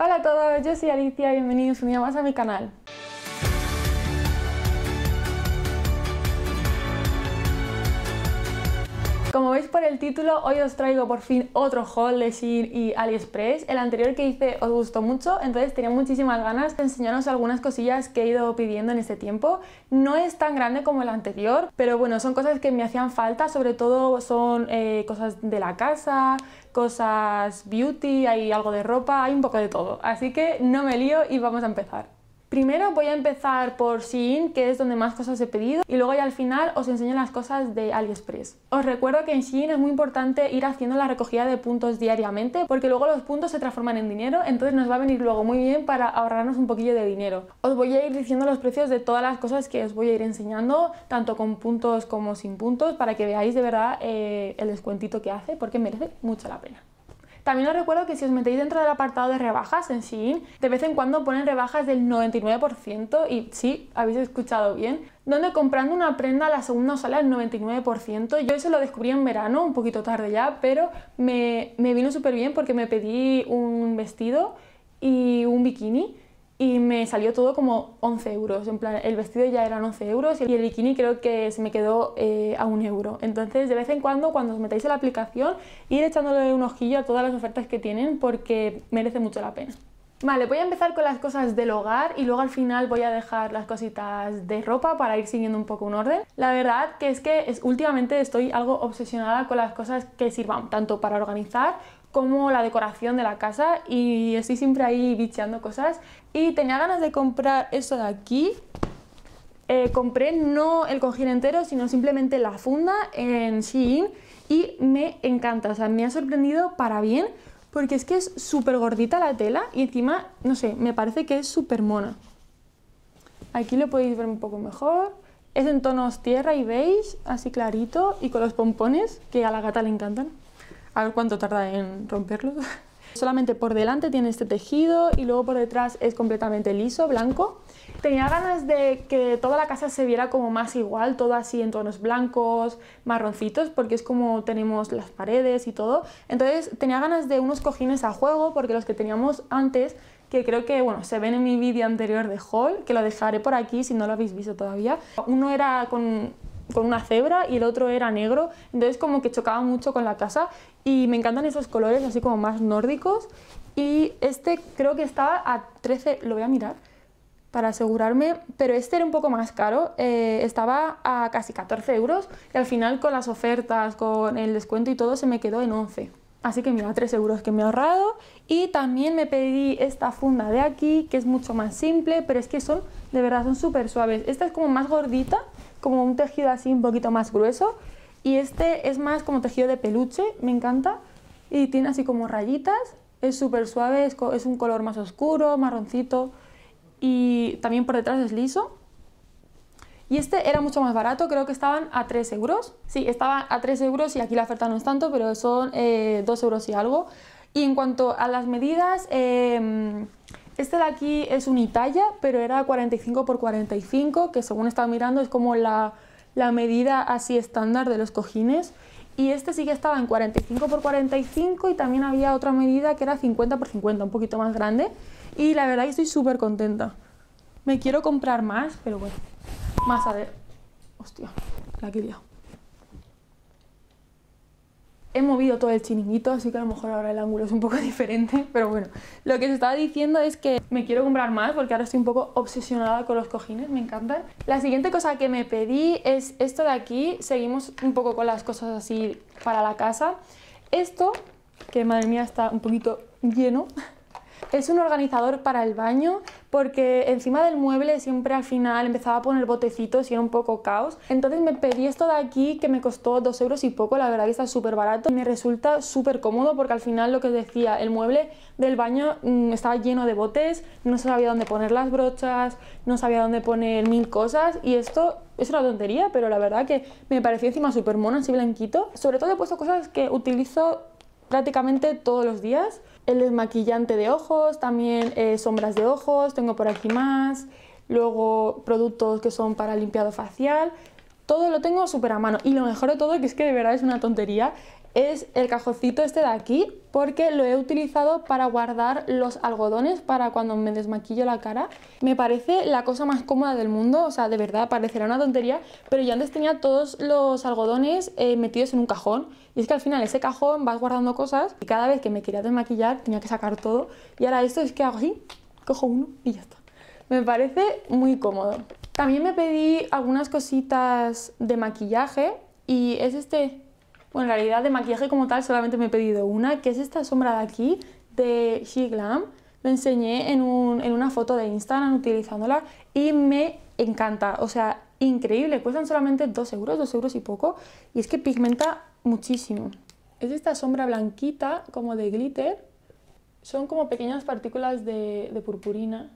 Hola a todos, yo soy Alicia, bienvenidos un día más a mi canal. Como veis por el título, hoy os traigo por fin otro haul de Shein y AliExpress. El anterior que hice os gustó mucho, entonces tenía muchísimas ganas de enseñaros algunas cosillas que he ido pidiendo en este tiempo. No es tan grande como el anterior, pero bueno, son cosas que me hacían falta, sobre todo son eh, cosas de la casa, cosas beauty, hay algo de ropa, hay un poco de todo. Así que no me lío y vamos a empezar. Primero voy a empezar por Shein, que es donde más cosas he pedido, y luego ya al final os enseño las cosas de AliExpress. Os recuerdo que en Shein es muy importante ir haciendo la recogida de puntos diariamente, porque luego los puntos se transforman en dinero, entonces nos va a venir luego muy bien para ahorrarnos un poquillo de dinero. Os voy a ir diciendo los precios de todas las cosas que os voy a ir enseñando, tanto con puntos como sin puntos, para que veáis de verdad eh, el descuentito que hace, porque merece mucho la pena. También os recuerdo que si os metéis dentro del apartado de rebajas en Shein, de vez en cuando ponen rebajas del 99% y sí, habéis escuchado bien, donde comprando una prenda a la segunda os sale al 99%. Yo eso lo descubrí en verano, un poquito tarde ya, pero me, me vino súper bien porque me pedí un vestido y un bikini y me salió todo como 11 euros. En plan, el vestido ya eran 11 euros y el bikini creo que se me quedó eh, a un euro. Entonces, de vez en cuando, cuando os metáis en la aplicación, ir echándole un ojillo a todas las ofertas que tienen porque merece mucho la pena. Vale, voy a empezar con las cosas del hogar y luego al final voy a dejar las cositas de ropa para ir siguiendo un poco un orden. La verdad que es que últimamente estoy algo obsesionada con las cosas que sirvan tanto para organizar como la decoración de la casa y estoy siempre ahí bicheando cosas. Y tenía ganas de comprar esto de aquí. Eh, compré no el cojín entero, sino simplemente la funda en Shein y me encanta, o sea, me ha sorprendido para bien porque es que es súper gordita la tela y encima, no sé, me parece que es súper mona. Aquí lo podéis ver un poco mejor. Es en tonos tierra y beige, así clarito, y con los pompones, que a la gata le encantan a ver cuánto tarda en romperlo. Solamente por delante tiene este tejido y luego por detrás es completamente liso, blanco. Tenía ganas de que toda la casa se viera como más igual, todo así en tonos blancos, marroncitos, porque es como tenemos las paredes y todo. Entonces tenía ganas de unos cojines a juego, porque los que teníamos antes, que creo que bueno, se ven en mi vídeo anterior de haul, que lo dejaré por aquí si no lo habéis visto todavía. Uno era con con una cebra y el otro era negro, entonces como que chocaba mucho con la casa y me encantan esos colores así como más nórdicos y este creo que estaba a 13, lo voy a mirar para asegurarme, pero este era un poco más caro, eh, estaba a casi 14 euros y al final con las ofertas, con el descuento y todo se me quedó en 11. Así que mira, 3 euros que me he ahorrado. Y también me pedí esta funda de aquí, que es mucho más simple, pero es que son, de verdad, son súper suaves. Esta es como más gordita, como un tejido así un poquito más grueso. Y este es más como tejido de peluche, me encanta. Y tiene así como rayitas, es súper suave, es un color más oscuro, marroncito. Y también por detrás es liso. Y este era mucho más barato, creo que estaban a 3 euros. Sí, estaba a 3 euros y aquí la oferta no es tanto, pero son eh, 2 euros y algo. Y en cuanto a las medidas, em, este de aquí es un Italia, pero era 45 x 45, que según estado mirando es como la, la medida así estándar de los cojines y este sí que estaba en 45 x 45 y también había otra medida que era 50 x 50, un poquito más grande y la verdad que estoy súper contenta. Me quiero comprar más, pero bueno. Masa de... Hostia, la quería. He movido todo el chiringuito, así que a lo mejor ahora el ángulo es un poco diferente, pero bueno. Lo que os estaba diciendo es que me quiero comprar más porque ahora estoy un poco obsesionada con los cojines, me encantan. La siguiente cosa que me pedí es esto de aquí, seguimos un poco con las cosas así para la casa. Esto, que madre mía está un poquito lleno, Es un organizador para el baño porque encima del mueble siempre al final empezaba a poner botecitos y era un poco caos. Entonces me pedí esto de aquí que me costó 2 euros y poco, la verdad que está súper barato y me resulta súper cómodo porque al final lo que os decía, el mueble del baño mm, estaba lleno de botes, no sabía dónde poner las brochas, no sabía dónde poner mil cosas y esto es una tontería, pero la verdad que me pareció encima súper mono, así blanquito. Sobre todo he puesto cosas que utilizo prácticamente todos los días el desmaquillante de ojos, también eh, sombras de ojos, tengo por aquí más, luego productos que son para limpiado facial, todo lo tengo súper a mano. Y lo mejor de todo, que es que de verdad es una tontería, es el cajoncito este de aquí, porque lo he utilizado para guardar los algodones para cuando me desmaquillo la cara. Me parece la cosa más cómoda del mundo, o sea, de verdad, parecerá una tontería, pero yo antes tenía todos los algodones eh, metidos en un cajón. Y es que al final ese cajón vas guardando cosas y cada vez que me quería desmaquillar tenía que sacar todo. Y ahora esto es que hago así, cojo uno y ya está. Me parece muy cómodo. También me pedí algunas cositas de maquillaje y es este, bueno, en realidad de maquillaje como tal solamente me he pedido una, que es esta sombra de aquí, de She Glam. Lo enseñé en, una foto de Instagram utilizándola y me encanta, o sea, increíble. Cuestan solamente 2 euros, 2 euros y poco. Y es que pigmenta muchísimo. Es esta sombra blanquita, como de glitter. Son como pequeñas partículas de purpurina.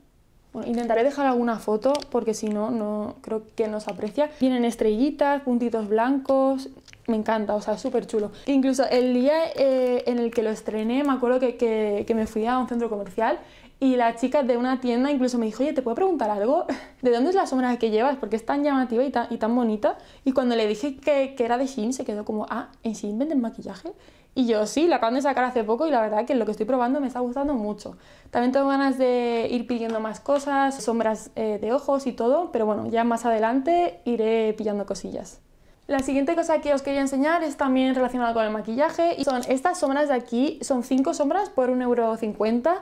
Bueno, intentaré dejar alguna foto porque si no, no creo que nos aprecia. Tienen estrellitas, puntitos blancos, me encanta, o sea, súper chulo. Incluso el día eh, en el que lo estrené, me acuerdo que, me fui a un centro comercial y la chica de una tienda incluso me dijo, oye, ¿te puedo preguntar algo? ¿De dónde es la sombra que llevas? Porque es tan llamativa y tan, bonita. Y cuando le dije que, que era de Shein, se quedó como, ah, ¿en Shein venden maquillaje? Y yo sí, la acaban de sacar hace poco y la verdad que lo que estoy probando me está gustando mucho. También tengo ganas de ir pidiendo más cosas, sombras eh, de ojos y todo, pero bueno, ya más adelante iré pillando cosillas. La siguiente cosa que os quería enseñar es también relacionada con el maquillaje y son estas sombras de aquí, son 5 sombras por 1,50€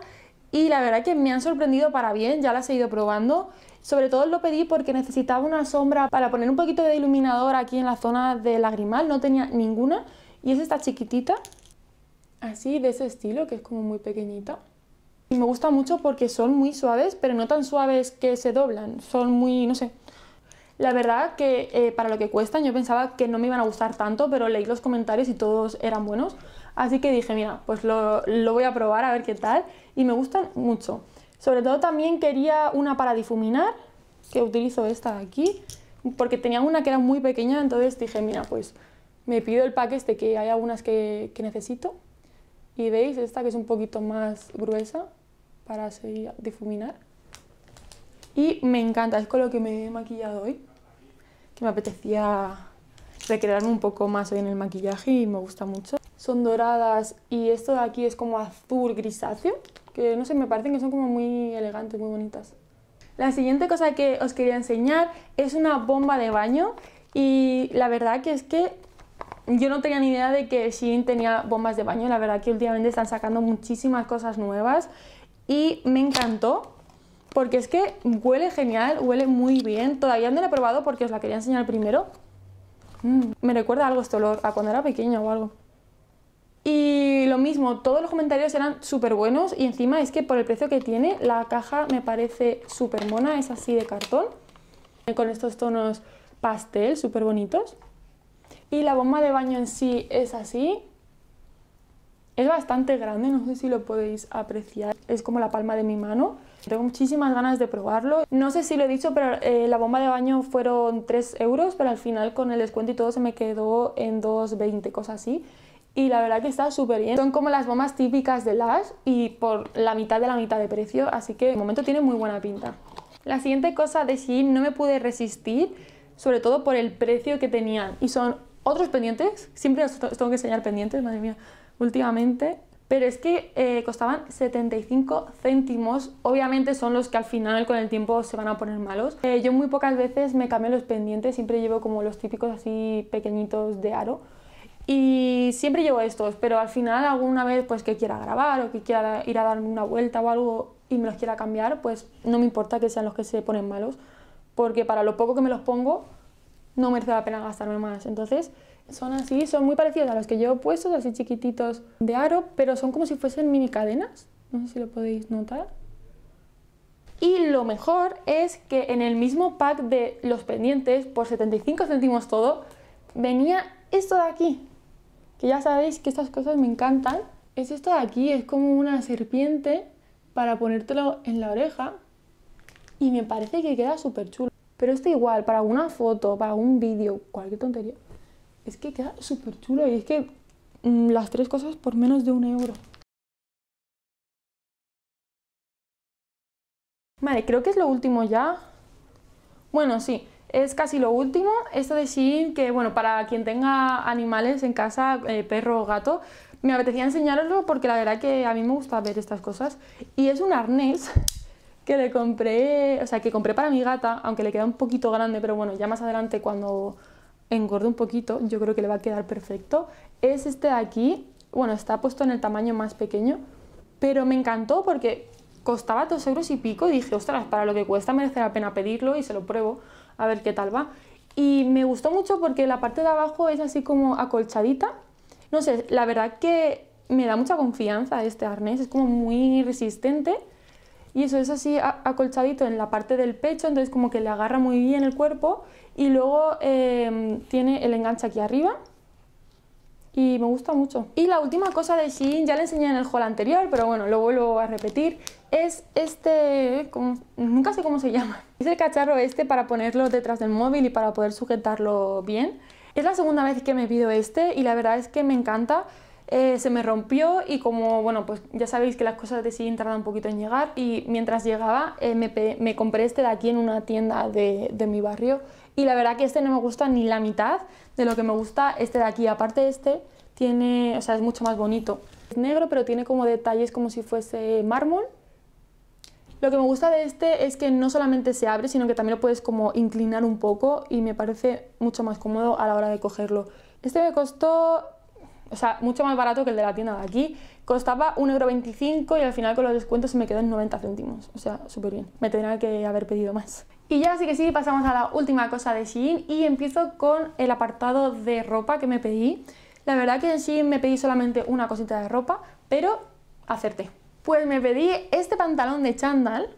y la verdad que me han sorprendido para bien, ya las he ido probando. Sobre todo lo pedí porque necesitaba una sombra para poner un poquito de iluminador aquí en la zona del lagrimal, no tenía ninguna y es esta chiquitita, así de ese estilo, que es como muy pequeñita. Y me gusta mucho porque son muy suaves, pero no tan suaves que se doblan. Son muy, no sé. La verdad que eh, para lo que cuestan yo pensaba que no me iban a gustar tanto, pero leí los comentarios y todos eran buenos. Así que dije, mira, pues lo, lo voy a probar a ver qué tal. Y me gustan mucho. Sobre todo también quería una para difuminar, que utilizo esta de aquí, porque tenía una que era muy pequeña, entonces dije, mira, pues me pido el paquete este, que hay algunas que, que necesito. Y veis esta que es un poquito más gruesa para así difuminar. Y me encanta, es con lo que me he maquillado hoy. Que me apetecía recrearme un poco más hoy en el maquillaje y me gusta mucho. Son doradas y esto de aquí es como azul grisáceo, que no sé, me parecen que son como muy elegantes, muy bonitas. La siguiente cosa que os quería enseñar es una bomba de baño y la verdad que es que yo no tenía ni idea de que Shein tenía bombas de baño. La verdad que últimamente están sacando muchísimas cosas nuevas y me encantó porque es que huele genial, huele muy bien. Todavía no la he probado porque os la quería enseñar primero. Mm, me recuerda algo este olor, a cuando era pequeña o algo. Y lo mismo, todos los comentarios eran súper buenos y encima es que por el precio que tiene, la caja me parece súper mona, es así de cartón, con estos tonos pastel súper bonitos. Y la bomba de baño en sí es así. Es bastante grande, no sé si lo podéis apreciar. Es como la palma de mi mano. Tengo muchísimas ganas de probarlo. No sé si lo he dicho, pero eh, la bomba de baño fueron 3 euros, pero al final con el descuento y todo se me quedó en 2,20, cosas así. Y la verdad que está súper bien. Son como las bombas típicas de Lash y por la mitad de la mitad de precio, así que de momento tiene muy buena pinta. La siguiente cosa de Shein no me pude resistir, sobre todo por el precio que tenían. Y son otros pendientes, siempre os tengo que enseñar pendientes, madre mía, últimamente, pero es que eh, costaban 75 céntimos. Obviamente son los que al final con el tiempo se van a poner malos. Eh, yo muy pocas veces me cambio los pendientes, siempre llevo como los típicos así pequeñitos de aro. Y siempre llevo estos, pero al final alguna vez pues que quiera grabar o que quiera ir a darme una vuelta o algo y me los quiera cambiar, pues no me importa que sean los que se ponen malos, porque para lo poco que me los pongo, no merece la pena gastarme más. Entonces, son así, son muy parecidos a los que yo he puesto, así chiquititos de aro, pero son como si fuesen mini cadenas. No sé si lo podéis notar. Y lo mejor es que en el mismo pack de los pendientes, por 75 céntimos todo, venía esto de aquí. Que ya sabéis que estas cosas me encantan. Es esto de aquí, es como una serpiente para ponértelo en la oreja. Y me parece que queda súper chulo. Pero está igual, para una foto, para un vídeo, cualquier tontería. Es que queda súper chulo y es que mm, las tres cosas por menos de un euro. Vale, creo que es lo último ya. Bueno, sí, es casi lo último. Esto de sí que bueno, para quien tenga animales en casa, eh, perro o gato, me apetecía enseñaroslo porque la verdad que a mí me gusta ver estas cosas. Y es un arnés que le compré, o sea, que compré para mi gata, aunque le queda un poquito grande, pero bueno, ya más adelante cuando engorde un poquito, yo creo que le va a quedar perfecto, es este de aquí, bueno, está puesto en el tamaño más pequeño, pero me encantó porque costaba dos euros y pico y dije, ostras, para lo que cuesta merece la pena pedirlo y se lo pruebo a ver qué tal va. Y me gustó mucho porque la parte de abajo es así como acolchadita. No sé, la verdad que me da mucha confianza este arnés, es como muy resistente y eso es así acolchadito en la parte del pecho, entonces como que le agarra muy bien el cuerpo y luego em, tiene el enganche aquí arriba y me gusta mucho. Y la última cosa de Shein, ya la enseñé en el haul anterior, pero bueno, lo vuelvo a repetir, es este, nunca sé cómo se llama, es el cacharro este para ponerlo detrás del móvil y para poder sujetarlo bien. Es la segunda vez que me pido este y la verdad es que me encanta eh, se me rompió y como, bueno, pues ya sabéis que las cosas de siguen tardan un poquito en llegar y mientras llegaba eh, me, compré este de aquí en una tienda de, de mi barrio y la verdad que este no me gusta ni la mitad de lo que me gusta este de aquí, aparte este tiene, o sea, es mucho más bonito. Es negro pero tiene como detalles como si fuese mármol lo que me gusta de este es que no solamente se abre, sino que también lo puedes como inclinar un poco y me parece mucho más cómodo a la hora de cogerlo. Este me costó o sea, mucho más barato que el de la tienda de aquí. Costaba 1,25€ y al final con los descuentos se me quedó en 90 céntimos. O sea, súper bien. Me tendría que haber pedido más. Y ya así que sí, pasamos a la última cosa de Shein y empiezo con el apartado de ropa que me pedí. La verdad que en Shein me pedí solamente una cosita de ropa, pero acerté. Pues me pedí este pantalón de chándal,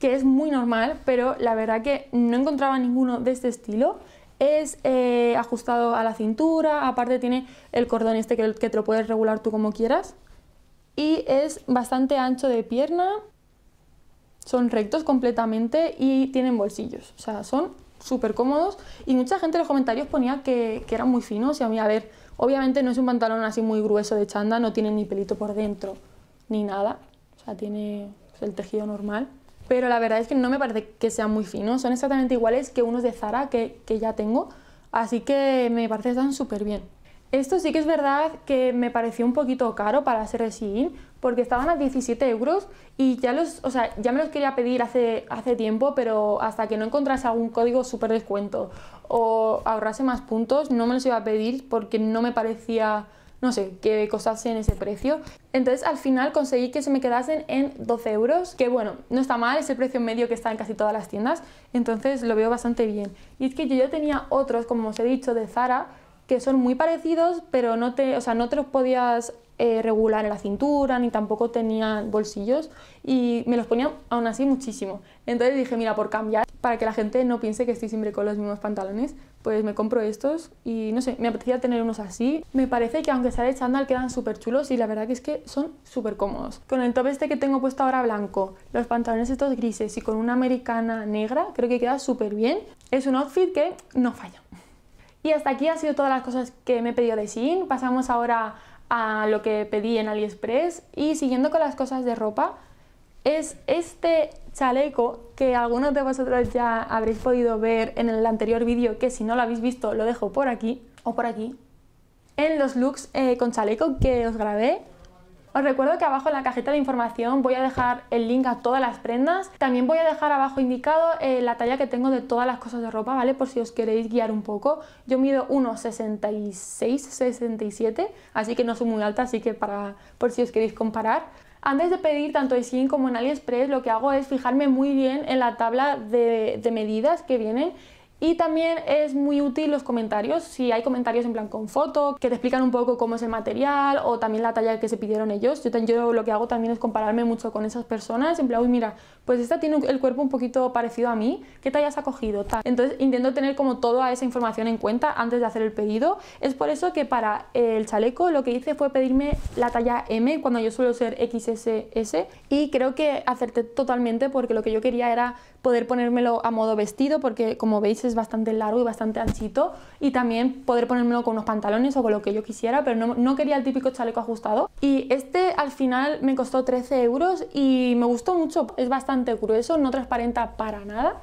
que es muy normal, pero la verdad que no encontraba ninguno de este estilo es eh, ajustado a la cintura, aparte tiene el cordón este que, que te lo puedes regular tú como quieras. Y es bastante ancho de pierna, son rectos completamente y tienen bolsillos. O sea, son súper cómodos y mucha gente en los comentarios ponía que, que, eran muy finos y a mí, a ver, obviamente no es un pantalón así muy grueso de chanda, no tiene ni pelito por dentro ni nada, o sea, tiene pues, el tejido normal pero la verdad es que no me parece que sean muy finos, son exactamente iguales que unos de Zara que, ya tengo, así que me parece que están súper bien. Esto sí que es verdad que me pareció un poquito caro para ser de porque estaban a 17 euros y ya los, o sea, ya me los quería pedir hace, hace tiempo, pero hasta que no encontrase algún código súper descuento o ahorrase más puntos, no me los iba a pedir porque no me parecía no sé, que costasen ese precio. Entonces al final conseguí que se me quedasen en 12 euros, que bueno, no está mal, es el precio medio que está en casi todas las tiendas, entonces lo veo bastante bien. Y es que yo ya tenía otros, como os he dicho, de Zara, que son muy parecidos, pero no te, o sea, no te los podías eh, regular en la cintura, ni tampoco tenían bolsillos y me los ponía aún así muchísimo. Entonces dije, mira, por cambiar, para que la gente no piense que estoy siempre con los mismos pantalones, pues me compro estos y no sé, me apetecía tener unos así. Me parece que aunque sea de chándal quedan súper chulos y la verdad que es que son súper cómodos. Con el top este que tengo puesto ahora blanco, los pantalones estos grises y con una americana negra, creo que queda súper bien. Es un outfit que no falla. Y hasta aquí han sido todas las cosas que me he pedido de Shein. Pasamos ahora a lo que pedí en AliExpress y siguiendo con las cosas de ropa es este chaleco que algunos de vosotros ya habréis podido ver en el anterior vídeo que si no lo habéis visto lo dejo por aquí o por aquí en los looks eh, con chaleco que os grabé os recuerdo que abajo en la cajita de información voy a dejar el link a todas las prendas. También voy a dejar abajo indicado eh, la talla que tengo de todas las cosas de ropa, ¿vale? Por si os queréis guiar un poco. Yo mido 1,66, 67, así que no soy muy alta, así que para, por si os queréis comparar. Antes de pedir tanto en Shein como en AliExpress, lo que hago es fijarme muy bien en la tabla de, de medidas que vienen y también es muy útil los comentarios, si hay comentarios en plan con foto, que te explican un poco cómo es el material o también la talla que se pidieron ellos. Yo, yo lo que hago también es compararme mucho con esas personas, en plan, uy, mira, pues esta tiene el cuerpo un poquito parecido a mí, ¿qué tallas ha cogido? Entonces intento tener como toda esa información en cuenta antes de hacer el pedido. Es por eso que para el chaleco lo que hice fue pedirme la talla M cuando yo suelo ser XSS y creo que acerté totalmente porque lo que yo quería era poder ponérmelo a modo vestido porque como veis es bastante largo y bastante anchito y también poder ponérmelo con unos pantalones o con lo que yo quisiera, pero no, quería el típico chaleco ajustado. Y este al final me costó 13 euros y me gustó mucho, es bastante grueso, no transparenta para nada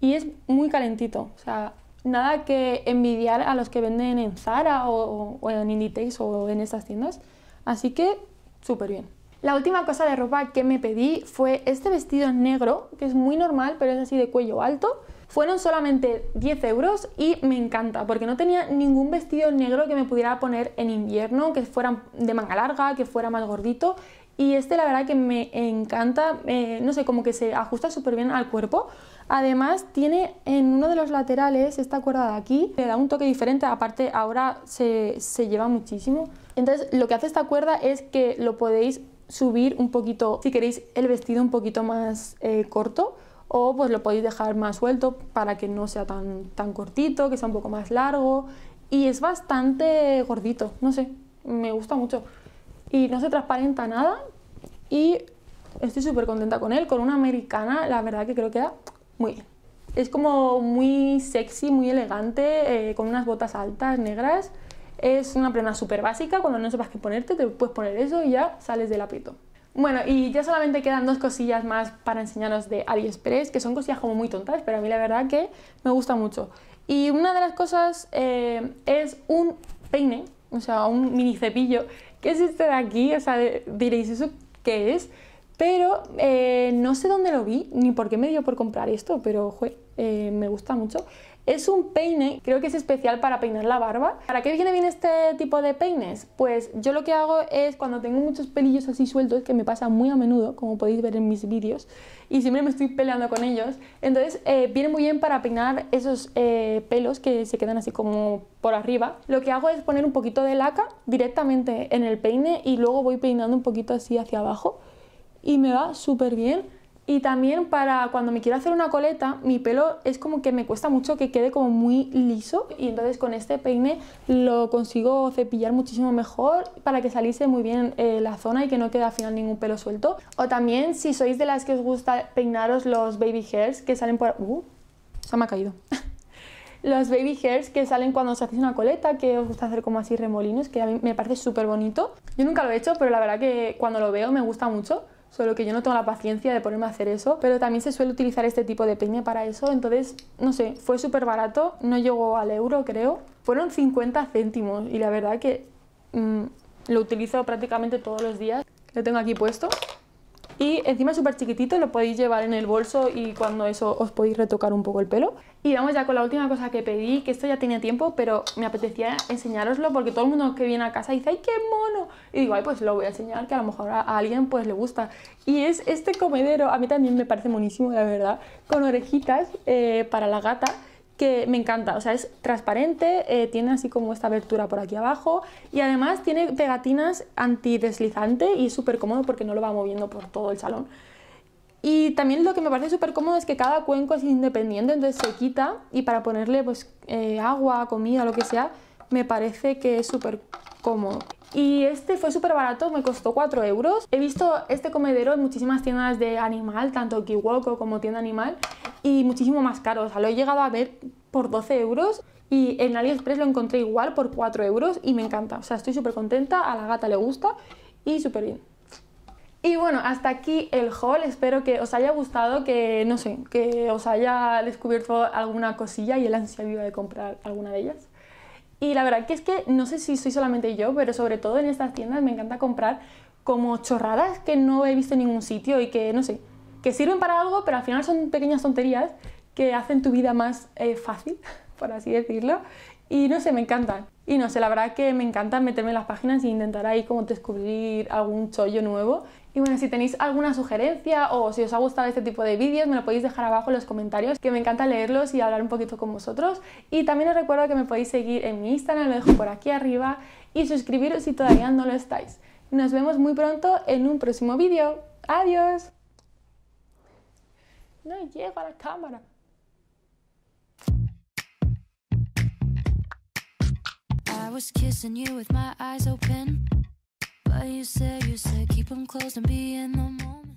y es muy calentito, o sea, nada que envidiar a los que venden en Zara o, en Inditex o en estas tiendas. Así que súper bien. La última cosa de ropa que me pedí fue este vestido negro, que es muy normal, pero es así de cuello alto. Fueron solamente 10 euros y me encanta, porque no tenía ningún vestido negro que me pudiera poner en invierno, que fuera de manga larga, que fuera más gordito. Y este la verdad que me encanta, eh, no sé, como que se ajusta súper bien al cuerpo. Además tiene en uno de los laterales esta cuerda de aquí, le da un toque diferente, aparte ahora se, se lleva muchísimo. Entonces lo que hace esta cuerda es que lo podéis subir un poquito, si queréis, el vestido un poquito más eh, corto o pues lo podéis dejar más suelto para que no sea tan, tan cortito, que sea un poco más largo y es bastante gordito, no sé, me gusta mucho y no se transparenta nada y estoy súper contenta con él, con una americana la verdad que creo que muy bien. Es como muy sexy, muy elegante, eh, con unas botas altas, negras es una prenda súper básica, cuando no sepas qué ponerte, te puedes poner eso y ya sales del aprieto. Bueno, y ya solamente quedan dos cosillas más para enseñaros de AliExpress, que son cosillas como muy tontas, pero a mí la verdad que me gusta mucho. Y una de las cosas eh, es un peine, o sea, un mini cepillo, que es este de aquí, o sea, diréis, ¿eso qué es? Pero eh, no sé dónde lo vi, ni por qué me dio por comprar esto, pero eh, me gusta mucho. Es un peine, creo que es especial para peinar la barba. ¿Para qué viene bien este tipo de peines? Pues yo lo que hago es cuando tengo muchos pelillos así sueltos, que me pasa muy a menudo, como podéis ver en mis vídeos, y siempre me estoy peleando con ellos, entonces eh, viene muy bien para peinar esos eh, pelos que se quedan así como por arriba. Lo que hago es poner un poquito de laca directamente en el peine y luego voy peinando un poquito así hacia abajo y me va súper bien y también para cuando me quiero hacer una coleta, mi pelo es como que me cuesta mucho que quede como muy liso y entonces con este peine lo consigo cepillar muchísimo mejor para que saliese muy bien eh, la zona y que no quede al final ningún pelo suelto. O también si sois de las que os gusta peinaros los baby hairs que salen por... ¡Uh! Se me ha caído los baby hairs que salen cuando os hacéis una coleta, que os gusta hacer como así remolinos, que a mí me parece súper bonito. Yo nunca lo he hecho, pero la verdad que cuando lo veo me gusta mucho solo que yo no tengo la paciencia de ponerme a hacer eso, pero también se suele utilizar este tipo de peña para eso, entonces, no sé, fue súper barato, no llegó al euro creo, fueron 50 céntimos y la verdad que mm, lo utilizo prácticamente todos los días, lo tengo aquí puesto. Y encima es súper chiquitito, lo podéis llevar en el bolso y cuando eso os podéis retocar un poco el pelo. Y vamos ya con la última cosa que pedí, que esto ya tenía tiempo, pero me apetecía enseñároslo porque todo el mundo que viene a casa dice, ¡ay, qué mono! Y digo, ay, pues lo voy a enseñar, que a lo mejor a, alguien pues le gusta. Y es este comedero, a mí también me parece monísimo, la verdad, con orejitas eh, para la gata que me encanta. O sea, es transparente, eh, tiene así como esta abertura por aquí abajo y además tiene pegatinas antideslizante y es súper cómodo porque no lo va moviendo por todo el salón. Y también lo que me parece súper cómodo es que cada cuenco es independiente, entonces se quita y para ponerle pues eh, agua, comida, lo que sea, me parece que es súper cómodo. Y este fue súper barato, me costó 4 euros. He visto este comedero en muchísimas tiendas de animal, tanto Kiwoko como tienda animal, y muchísimo más caro. O sea, lo he llegado a ver por 12 euros y en AliExpress lo encontré igual por 4 euros y me encanta. O sea, estoy súper contenta, a la gata le gusta y súper bien. Y bueno, hasta aquí el haul, espero que os haya gustado, que no sé, que os haya descubierto alguna cosilla y el ansia viva de comprar alguna de ellas. Y la verdad que es que no sé si soy solamente yo, pero sobre todo en estas tiendas me encanta comprar como chorradas que no he visto en ningún sitio y que no sé, que sirven para algo, pero al final son pequeñas tonterías que hacen tu vida más eh, fácil, por así decirlo. Y no sé, me encantan. Y no sé, la verdad que me encanta meterme en las páginas e intentar ahí como descubrir algún chollo nuevo. Y bueno, si tenéis alguna sugerencia o si os ha gustado este tipo de vídeos, me lo podéis dejar abajo en los comentarios, que me encanta leerlos y hablar un poquito con vosotros. Y también os recuerdo que me podéis seguir en mi Instagram, lo dejo por aquí arriba, y suscribiros si todavía no lo estáis. Nos vemos muy pronto en un próximo vídeo. ¡Adiós! la cámara. I was kissing you with my eyes open. But you said, you said, keep them closed and be in the moment.